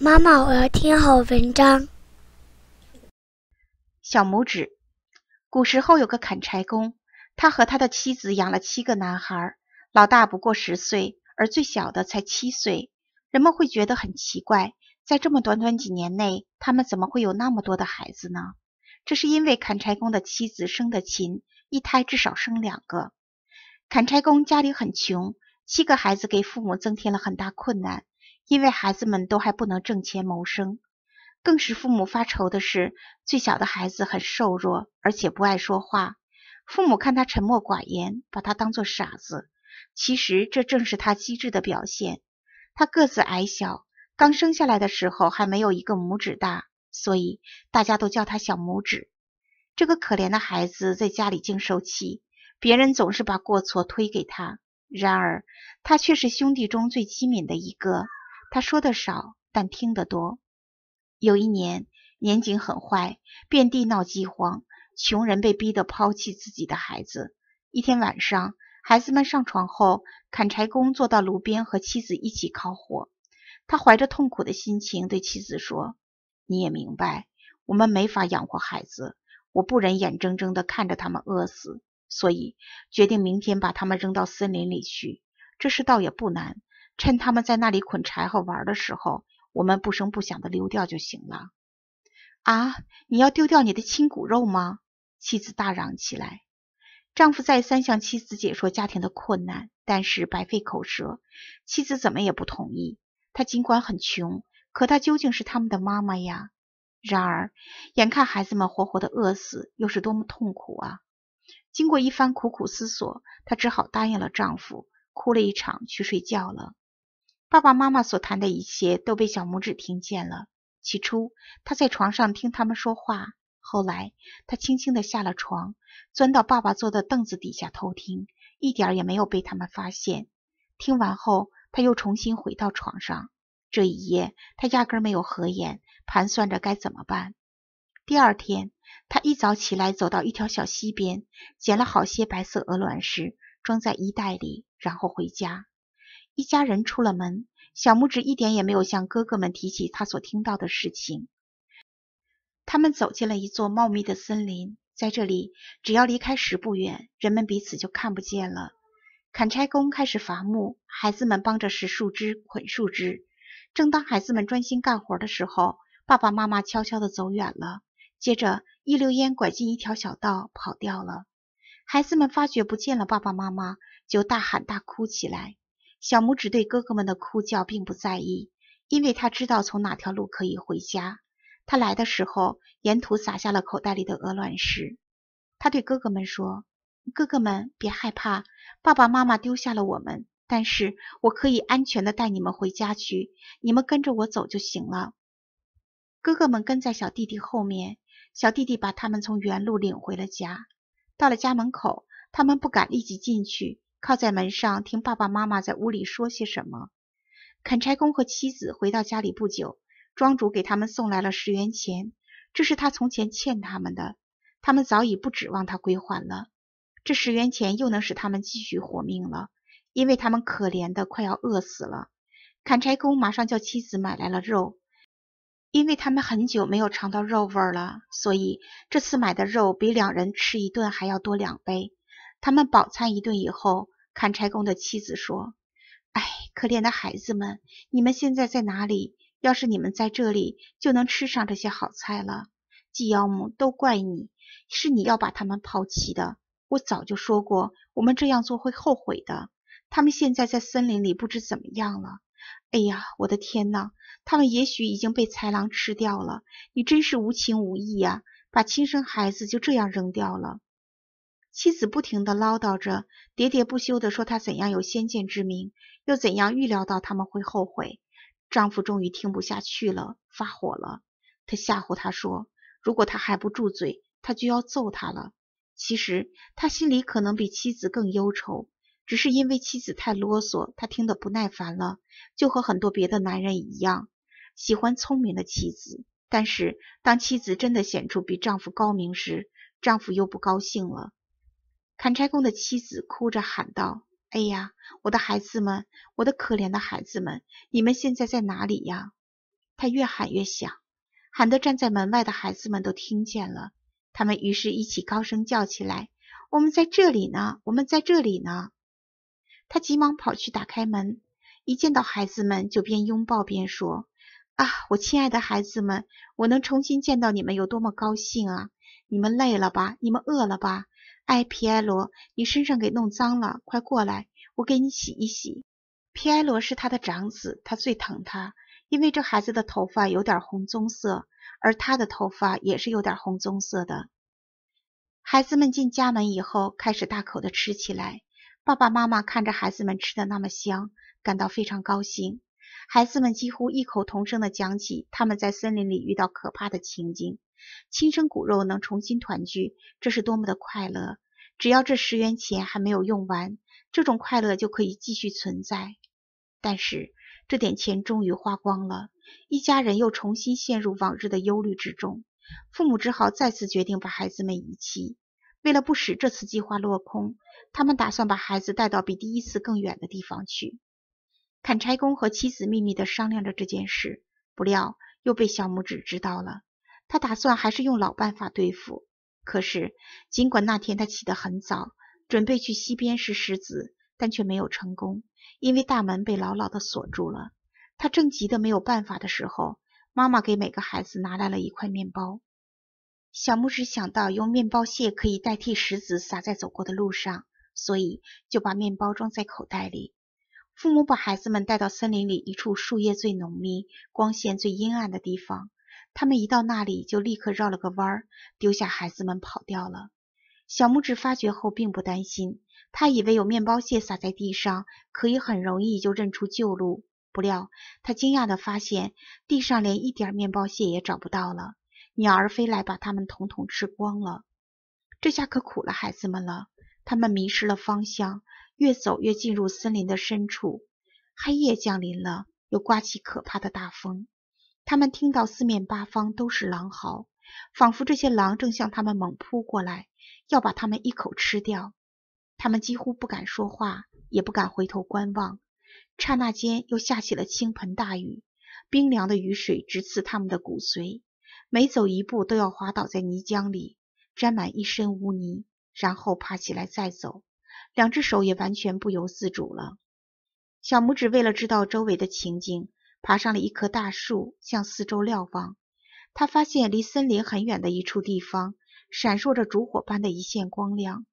妈妈，我要听好文章。小拇指。古时候有个砍柴工，他和他的妻子养了七个男孩，老大不过十岁，而最小的才七岁。人们会觉得很奇怪，在这么短短几年内，他们怎么会有那么多的孩子呢？这是因为砍柴工的妻子生的勤，一胎至少生两个。砍柴工家里很穷，七个孩子给父母增添了很大困难。因为孩子们都还不能挣钱谋生，更使父母发愁的是，最小的孩子很瘦弱，而且不爱说话。父母看他沉默寡言，把他当作傻子。其实这正是他机智的表现。他个子矮小，刚生下来的时候还没有一个拇指大，所以大家都叫他小拇指。这个可怜的孩子在家里净受气，别人总是把过错推给他，然而他却是兄弟中最机敏的一个。他说的少，但听得多。有一年年景很坏，遍地闹饥荒，穷人被逼得抛弃自己的孩子。一天晚上，孩子们上床后，砍柴工坐到炉边和妻子一起烤火。他怀着痛苦的心情对妻子说：“你也明白，我们没法养活孩子，我不忍眼睁睁地看着他们饿死，所以决定明天把他们扔到森林里去。这事倒也不难。”趁他们在那里捆柴火玩的时候，我们不声不响地溜掉就行了。啊！你要丢掉你的亲骨肉吗？妻子大嚷起来。丈夫再三向妻子解说家庭的困难，但是白费口舌。妻子怎么也不同意。她尽管很穷，可她究竟是他们的妈妈呀。然而，眼看孩子们活活的饿死，又是多么痛苦啊！经过一番苦苦思索，她只好答应了丈夫，哭了一场，去睡觉了。爸爸妈妈所谈的一切都被小拇指听见了。起初，他在床上听他们说话，后来他轻轻地下了床，钻到爸爸坐的凳子底下偷听，一点儿也没有被他们发现。听完后，他又重新回到床上。这一夜，他压根没有合眼，盘算着该怎么办。第二天，他一早起来，走到一条小溪边，捡了好些白色鹅卵石，装在衣袋里，然后回家。一家人出了门，小拇指一点也没有向哥哥们提起他所听到的事情。他们走进了一座茂密的森林，在这里，只要离开十步远，人们彼此就看不见了。砍柴工开始伐木，孩子们帮着拾树枝、捆树枝。正当孩子们专心干活的时候，爸爸妈妈悄悄地走远了，接着一溜烟拐进一条小道跑掉了。孩子们发觉不见了爸爸妈妈，就大喊大哭起来。小拇指对哥哥们的哭叫并不在意，因为他知道从哪条路可以回家。他来的时候，沿途撒下了口袋里的鹅卵石。他对哥哥们说：“哥哥们，别害怕，爸爸妈妈丢下了我们，但是我可以安全的带你们回家去，你们跟着我走就行了。”哥哥们跟在小弟弟后面，小弟弟把他们从原路领回了家。到了家门口，他们不敢立即进去。靠在门上听爸爸妈妈在屋里说些什么。砍柴工和妻子回到家里不久，庄主给他们送来了十元钱，这是他从前欠他们的，他们早已不指望他归还了。这十元钱又能使他们继续活命了，因为他们可怜的快要饿死了。砍柴工马上叫妻子买来了肉，因为他们很久没有尝到肉味了，所以这次买的肉比两人吃一顿还要多两倍。他们饱餐一顿以后，砍柴工的妻子说：“哎，可怜的孩子们，你们现在在哪里？要是你们在这里，就能吃上这些好菜了。季妖母，都怪你，是你要把他们抛弃的。我早就说过，我们这样做会后悔的。他们现在在森林里，不知怎么样了。哎呀，我的天哪，他们也许已经被豺狼吃掉了。你真是无情无义呀，把亲生孩子就这样扔掉了。”妻子不停地唠叨着，喋喋不休地说他怎样有先见之明，又怎样预料到他们会后悔。丈夫终于听不下去了，发火了。他吓唬她说，如果她还不住嘴，他就要揍她了。其实他心里可能比妻子更忧愁，只是因为妻子太啰嗦，他听得不耐烦了。就和很多别的男人一样，喜欢聪明的妻子，但是当妻子真的显出比丈夫高明时，丈夫又不高兴了。砍柴工的妻子哭着喊道：“哎呀，我的孩子们，我的可怜的孩子们，你们现在在哪里呀？”他越喊越响，喊得站在门外的孩子们都听见了。他们于是一起高声叫起来：“我们在这里呢，我们在这里呢！”他急忙跑去打开门，一见到孩子们，就边拥抱边说：“啊，我亲爱的孩子们，我能重新见到你们有多么高兴啊！你们累了吧？你们饿了吧？”哎，皮埃罗，你身上给弄脏了，快过来，我给你洗一洗。皮埃罗是他的长子，他最疼他，因为这孩子的头发有点红棕色，而他的头发也是有点红棕色的。孩子们进家门以后，开始大口的吃起来。爸爸妈妈看着孩子们吃的那么香，感到非常高兴。孩子们几乎异口同声的讲起他们在森林里遇到可怕的情景。亲生骨肉能重新团聚，这是多么的快乐！只要这十元钱还没有用完，这种快乐就可以继续存在。但是，这点钱终于花光了，一家人又重新陷入往日的忧虑之中。父母只好再次决定把孩子们遗弃。为了不使这次计划落空，他们打算把孩子带到比第一次更远的地方去。砍柴工和妻子秘密地商量着这件事，不料又被小拇指知道了。他打算还是用老办法对付，可是尽管那天他起得很早，准备去溪边拾石子，但却没有成功，因为大门被牢牢地锁住了。他正急得没有办法的时候，妈妈给每个孩子拿来了一块面包。小拇指想到用面包屑可以代替石子撒在走过的路上，所以就把面包装在口袋里。父母把孩子们带到森林里一处树叶最浓密、光线最阴暗的地方。他们一到那里，就立刻绕了个弯儿，丢下孩子们跑掉了。小拇指发觉后，并不担心，他以为有面包屑撒在地上，可以很容易就认出旧路。不料，他惊讶地发现，地上连一点面包屑也找不到了。鸟儿飞来，把他们统统吃光了。这下可苦了孩子们了，他们迷失了方向，越走越进入森林的深处。黑夜降临了，又刮起可怕的大风。他们听到四面八方都是狼嚎，仿佛这些狼正向他们猛扑过来，要把他们一口吃掉。他们几乎不敢说话，也不敢回头观望。刹那间，又下起了倾盆大雨，冰凉的雨水直刺他们的骨髓，每走一步都要滑倒在泥浆里，沾满一身污泥，然后爬起来再走。两只手也完全不由自主了。小拇指为了知道周围的情景。爬上了一棵大树，向四周瞭望。他发现离森林很远的一处地方，闪烁着烛火般的一线光亮。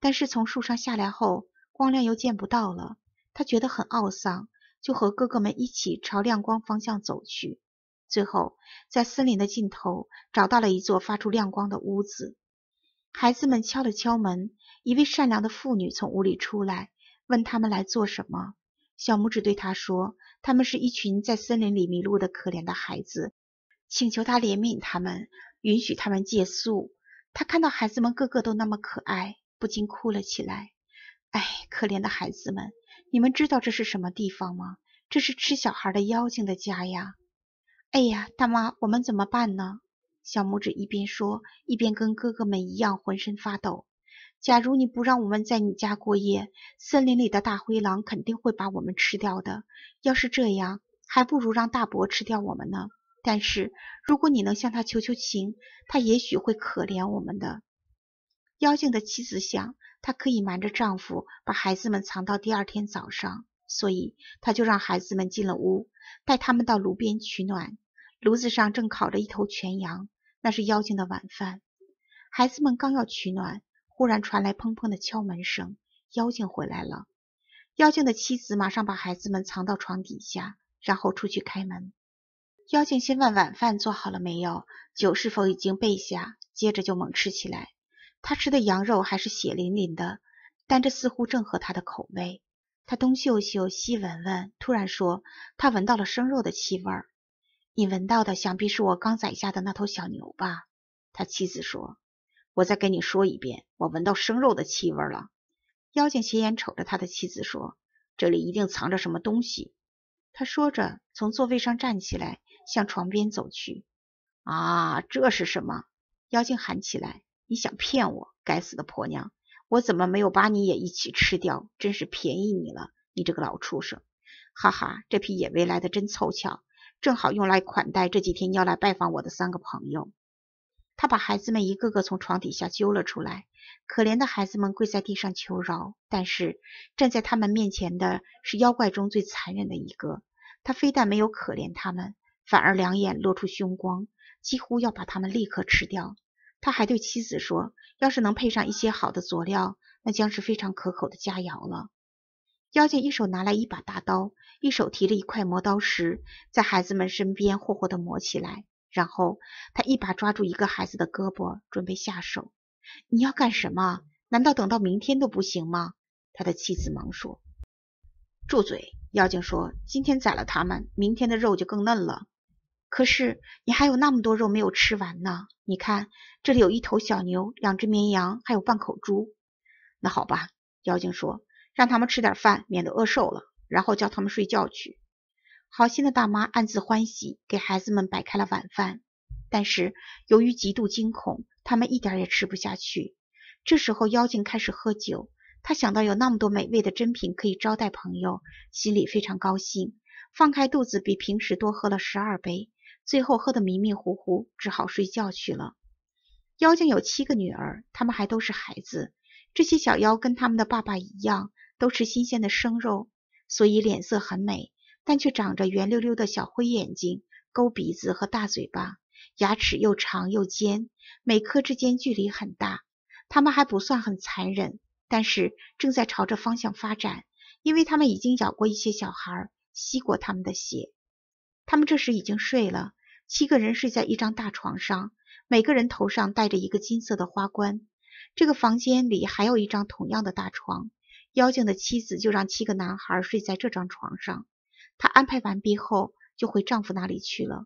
但是从树上下来后，光亮又见不到了。他觉得很懊丧，就和哥哥们一起朝亮光方向走去。最后，在森林的尽头找到了一座发出亮光的屋子。孩子们敲了敲门，一位善良的妇女从屋里出来，问他们来做什么。小拇指对他说。他们是一群在森林里迷路的可怜的孩子，请求他怜悯他们，允许他们借宿。他看到孩子们个个都那么可爱，不禁哭了起来。哎，可怜的孩子们，你们知道这是什么地方吗？这是吃小孩的妖精的家呀！哎呀，大妈，我们怎么办呢？小拇指一边说，一边跟哥哥们一样浑身发抖。假如你不让我们在你家过夜，森林里的大灰狼肯定会把我们吃掉的。要是这样，还不如让大伯吃掉我们呢。但是如果你能向他求求情，他也许会可怜我们的。妖精的妻子想，她可以瞒着丈夫把孩子们藏到第二天早上，所以她就让孩子们进了屋，带他们到炉边取暖。炉子上正烤着一头全羊，那是妖精的晚饭。孩子们刚要取暖。忽然传来砰砰的敲门声，妖精回来了。妖精的妻子马上把孩子们藏到床底下，然后出去开门。妖精先问晚饭做好了没有，酒是否已经备下，接着就猛吃起来。他吃的羊肉还是血淋淋的，但这似乎正合他的口味。他东嗅嗅，西闻闻，突然说：“他闻到了生肉的气味儿，你闻到的想必是我刚宰下的那头小牛吧？”他妻子说。我再跟你说一遍，我闻到生肉的气味了。妖精斜眼瞅着他的妻子说：“这里一定藏着什么东西。”他说着，从座位上站起来，向床边走去。“啊，这是什么？”妖精喊起来，“你想骗我？该死的婆娘！我怎么没有把你也一起吃掉？真是便宜你了，你这个老畜生！”哈哈，这批野味来的真凑巧，正好用来款待这几天要来拜访我的三个朋友。他把孩子们一个个从床底下揪了出来，可怜的孩子们跪在地上求饶，但是站在他们面前的是妖怪中最残忍的一个。他非但没有可怜他们，反而两眼露出凶光，几乎要把他们立刻吃掉。他还对妻子说：“要是能配上一些好的佐料，那将是非常可口的佳肴了。”妖精一手拿来一把大刀，一手提着一块磨刀石，在孩子们身边霍霍地磨起来。然后他一把抓住一个孩子的胳膊，准备下手。你要干什么？难道等到明天都不行吗？他的妻子忙说：“住嘴！”妖精说：“今天宰了他们，明天的肉就更嫩了。可是你还有那么多肉没有吃完呢。你看，这里有一头小牛，两只绵羊，还有半口猪。那好吧。”妖精说：“让他们吃点饭，免得饿瘦了，然后叫他们睡觉去。”好心的大妈暗自欢喜，给孩子们摆开了晚饭。但是由于极度惊恐，他们一点也吃不下去。这时候，妖精开始喝酒。他想到有那么多美味的珍品可以招待朋友，心里非常高兴，放开肚子，比平时多喝了十二杯。最后喝得迷迷糊糊，只好睡觉去了。妖精有七个女儿，他们还都是孩子。这些小妖跟他们的爸爸一样，都吃新鲜的生肉，所以脸色很美。但却长着圆溜溜的小灰眼睛、勾鼻子和大嘴巴，牙齿又长又尖，每颗之间距离很大。他们还不算很残忍，但是正在朝着方向发展，因为他们已经咬过一些小孩，吸过他们的血。他们这时已经睡了，七个人睡在一张大床上，每个人头上戴着一个金色的花冠。这个房间里还有一张同样的大床，妖精的妻子就让七个男孩睡在这张床上。她安排完毕后，就回丈夫那里去了。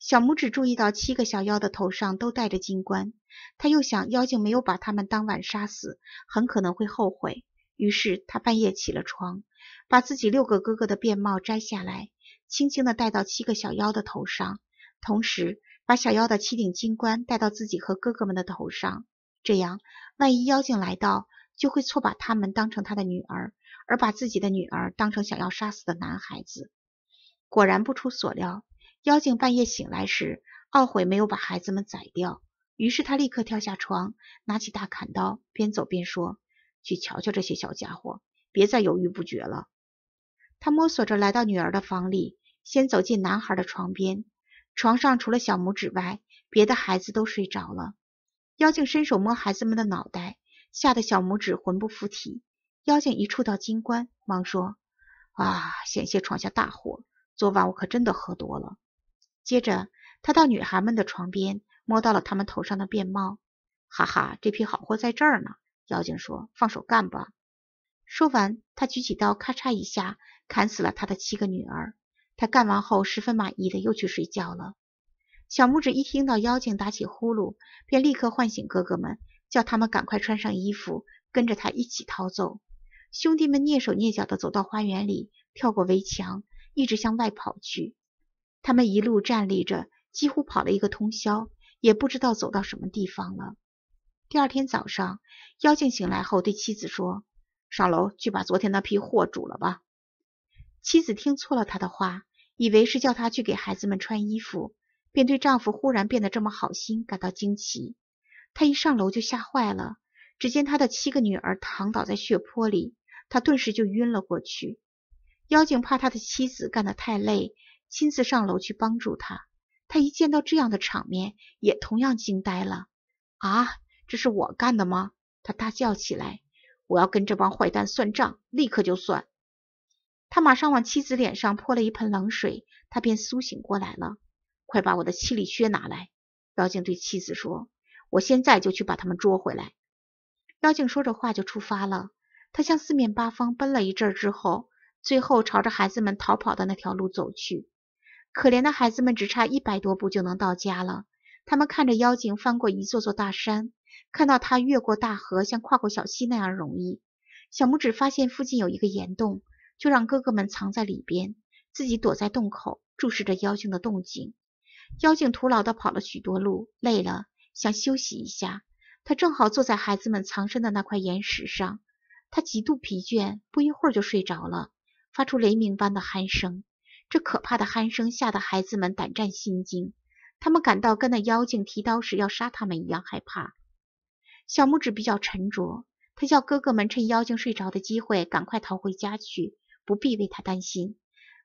小拇指注意到七个小妖的头上都戴着金冠，他又想妖精没有把他们当晚杀死，很可能会后悔。于是他半夜起了床，把自己六个哥哥的便帽摘下来，轻轻地戴到七个小妖的头上，同时把小妖的七顶金冠戴到自己和哥哥们的头上。这样，万一妖精来到，就会错把他们当成他的女儿。而把自己的女儿当成想要杀死的男孩子，果然不出所料，妖精半夜醒来时懊悔没有把孩子们宰掉，于是他立刻跳下床，拿起大砍刀，边走边说：“去瞧瞧这些小家伙，别再犹豫不决了。”他摸索着来到女儿的房里，先走进男孩的床边，床上除了小拇指外，别的孩子都睡着了。妖精伸手摸孩子们的脑袋，吓得小拇指魂不附体。妖精一触到金冠，忙说：“啊，险些闯下大祸！昨晚我可真的喝多了。”接着，他到女孩们的床边，摸到了她们头上的便帽。哈哈，这批好货在这儿呢！妖精说：“放手干吧！”说完，他举起刀，咔嚓一下砍死了他的七个女儿。他干完后，十分满意的又去睡觉了。小拇指一听到妖精打起呼噜，便立刻唤醒哥哥们，叫他们赶快穿上衣服，跟着他一起逃走。兄弟们蹑手蹑脚地走到花园里，跳过围墙，一直向外跑去。他们一路站立着，几乎跑了一个通宵，也不知道走到什么地方了。第二天早上，妖精醒来后对妻子说：“上楼去把昨天那批货煮了吧。”妻子听错了他的话，以为是叫他去给孩子们穿衣服，便对丈夫忽然变得这么好心感到惊奇。他一上楼就吓坏了，只见他的七个女儿躺倒在血泊里。他顿时就晕了过去。妖精怕他的妻子干得太累，亲自上楼去帮助他。他一见到这样的场面，也同样惊呆了。“啊，这是我干的吗？”他大叫起来。“我要跟这帮坏蛋算账，立刻就算！”他马上往妻子脸上泼了一盆冷水，他便苏醒过来了。“快把我的七里靴拿来！”妖精对妻子说，“我现在就去把他们捉回来。”妖精说着话就出发了。他向四面八方奔了一阵之后，最后朝着孩子们逃跑的那条路走去。可怜的孩子们只差一百多步就能到家了。他们看着妖精翻过一座座大山，看到他越过大河，像跨过小溪那样容易。小拇指发现附近有一个岩洞，就让哥哥们藏在里边，自己躲在洞口注视着妖精的动静。妖精徒劳地跑了许多路，累了想休息一下，他正好坐在孩子们藏身的那块岩石上。他极度疲倦，不一会儿就睡着了，发出雷鸣般的鼾声。这可怕的鼾声吓得孩子们胆战心惊，他们感到跟那妖精提刀时要杀他们一样害怕。小拇指比较沉着，他叫哥哥们趁妖精睡着的机会赶快逃回家去，不必为他担心。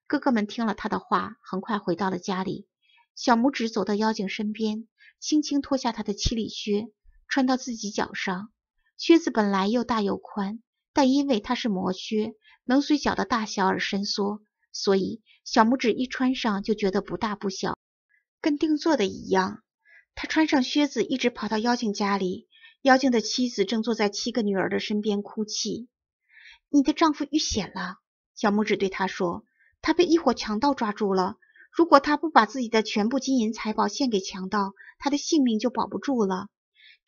哥哥们听了他的话，很快回到了家里。小拇指走到妖精身边，轻轻脱下他的七里靴，穿到自己脚上。靴子本来又大又宽。但因为它是磨靴，能随脚的大小而伸缩，所以小拇指一穿上就觉得不大不小，跟定做的一样。他穿上靴子，一直跑到妖精家里。妖精的妻子正坐在七个女儿的身边哭泣。“你的丈夫遇险了。”小拇指对他说，“他被一伙强盗抓住了。如果他不把自己的全部金银财宝献给强盗，他的性命就保不住了。”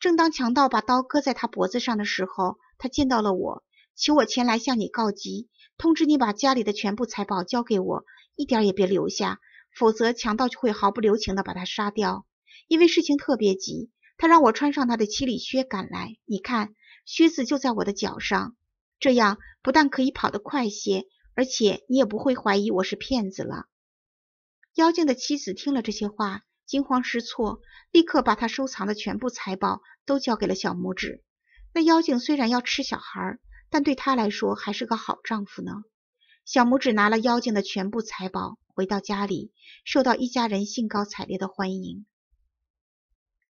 正当强盗把刀搁在他脖子上的时候，他见到了我。求我前来向你告急，通知你把家里的全部财宝交给我，一点也别留下，否则强盗就会毫不留情地把他杀掉。因为事情特别急，他让我穿上他的七里靴赶来。你看，靴子就在我的脚上，这样不但可以跑得快些，而且你也不会怀疑我是骗子了。妖精的妻子听了这些话，惊慌失措，立刻把他收藏的全部财宝都交给了小拇指。那妖精虽然要吃小孩。但对他来说还是个好丈夫呢。小拇指拿了妖精的全部财宝，回到家里，受到一家人兴高采烈的欢迎。